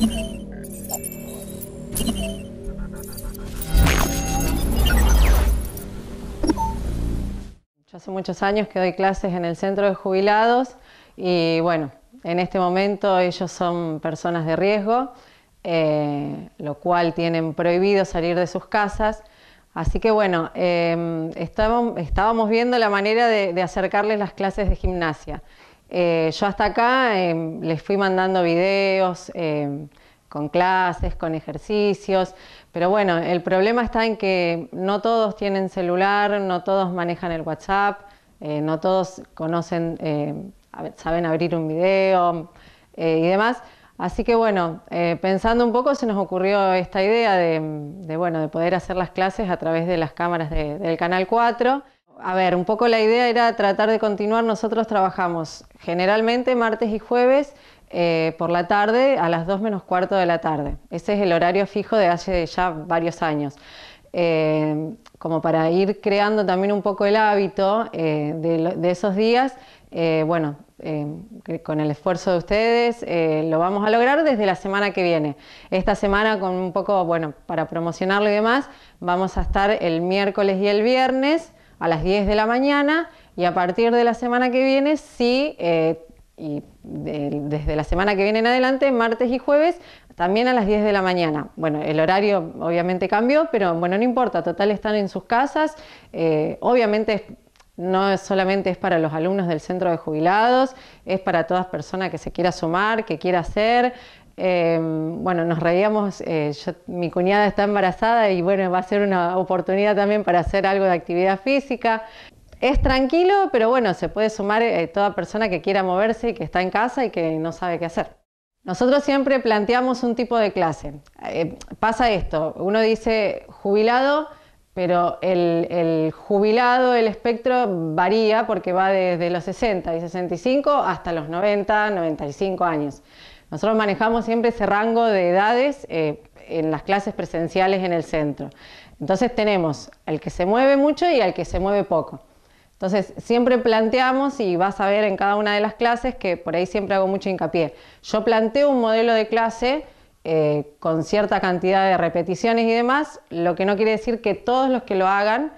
Yo hace muchos años que doy clases en el centro de jubilados y bueno, en este momento ellos son personas de riesgo, eh, lo cual tienen prohibido salir de sus casas. Así que bueno, eh, estábamos, viendo la manera de acercarles las clases de gimnasia. Eh, yo hasta acá em, les fui mandando videos em, con clases, con ejercicios, pero bueno, el problema está en que no todos tienen celular, no todos manejan el WhatsApp, eh, no todos conocen, em, saben abrir un video eh, y demás. Así que bueno, pensando un poco se nos ocurrió esta idea de, bueno, de poder hacer las clases a través de las cámaras del Canal 4 a ver, un poco la idea era tratar de continuar. Nosotros trabajamos generalmente martes y jueves eh, por la tarde a las 2 menos cuarto de la tarde. Ese es el horario fijo de hace ya varios años. Eh, como para ir creando también un poco el hábito eh, de, de, esos días, bueno, con el esfuerzo de ustedes lo vamos a lograr desde la semana que viene. Esta semana con un poco, bueno, para promocionarlo y demás, vamos a estar el miércoles y el viernes a las 10 de la mañana y a partir de la semana que viene sí, eh, y desde la semana que viene en adelante, martes y jueves, también a las 10 de la mañana. Bueno, el horario obviamente cambió, pero bueno, no importa, total están en sus casas. Eh, obviamente no solamente es para los alumnos del centro de jubilados, es para todas personas que se quiera sumar, que quiera hacer. Em, bueno, nos reíamos, eh, mi cuñada está embarazada y bueno, va a ser una oportunidad también para hacer algo de actividad física. Es tranquilo, pero bueno, se puede sumar eh, toda persona que quiera moverse y que está en casa y que no sabe qué hacer. Nosotros siempre planteamos un tipo de clase. Eh, pasa esto, uno dice jubilado, pero el, jubilado, el espectro varía porque va desde los 60 y 65 hasta los 90, 95 años. Nosotros manejamos siempre ese rango de edades eh, en las clases presenciales en el centro. Entonces tenemos al que se mueve mucho y al que se mueve poco. Entonces siempre planteamos, y vas a ver en cada una de las clases, que por ahí siempre hago mucho hincapié, yo planteo un modelo de clase eh, con cierta cantidad de repeticiones y demás, lo que no quiere decir que todos los que lo hagan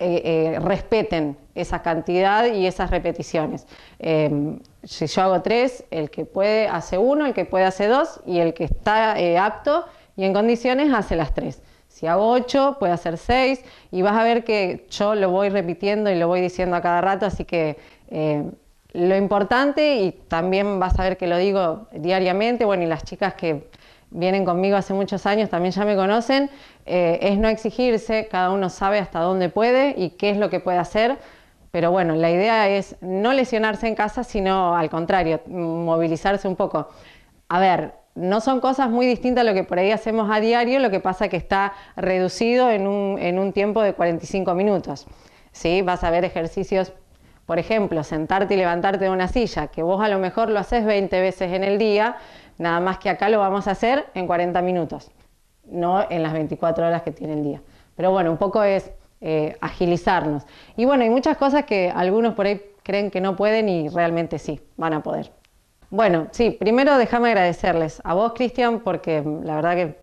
eh, eh, respeten esa cantidad y esas repeticiones. Em, si yo hago tres, el que puede hace uno, el que puede hace dos y el que está eh, apto y en condiciones hace las tres. Si hago ocho, puede hacer seis y vas a ver que yo lo voy repitiendo y lo voy diciendo a cada rato, así que em, lo importante y también vas a ver que lo digo diariamente, bueno, y las chicas que vienen conmigo hace muchos años, también ya me conocen, eh, es no exigirse, cada uno sabe hasta dónde puede y qué es lo que puede hacer, pero bueno, la idea es no lesionarse en casa, sino al contrario, movilizarse un poco. A ver, no son cosas muy distintas a lo que por ahí hacemos a diario, lo que pasa que está reducido en un, en un tiempo de 45 minutos. ¿sí? Vas a ver ejercicios por ejemplo, sentarte y levantarte de una silla, que vos a lo mejor lo haces 20 veces en el día, nada más que acá lo vamos a hacer en 40 minutos, no en las 24 horas que tiene el día. Pero bueno, un poco es eh, agilizarnos. Y bueno, hay muchas cosas que algunos por ahí creen que no pueden y realmente sí, van a poder. Bueno, sí, primero déjame agradecerles a vos, Cristian, porque la verdad que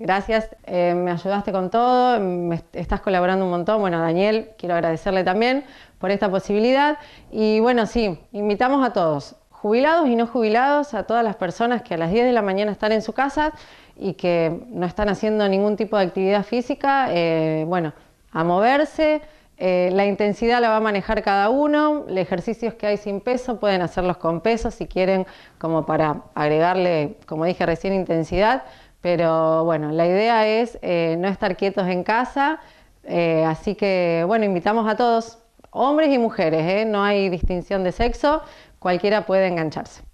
Gracias, eh, me ayudaste con todo, me estás colaborando un montón. Bueno, Daniel, quiero agradecerle también por esta posibilidad. Y bueno, sí, invitamos a todos, jubilados y no jubilados, a todas las personas que a las 10 de la mañana están en su casa y que no están haciendo ningún tipo de actividad física, eh, bueno, a moverse. Eh, la intensidad la va a manejar cada uno. Los ejercicios que hay sin peso pueden hacerlos con peso si quieren, como para agregarle, como dije recién, intensidad pero bueno, la idea es eh, no estar quietos en casa, eh, así que bueno, invitamos a todos, hombres y mujeres, eh, no hay distinción de sexo, cualquiera puede engancharse.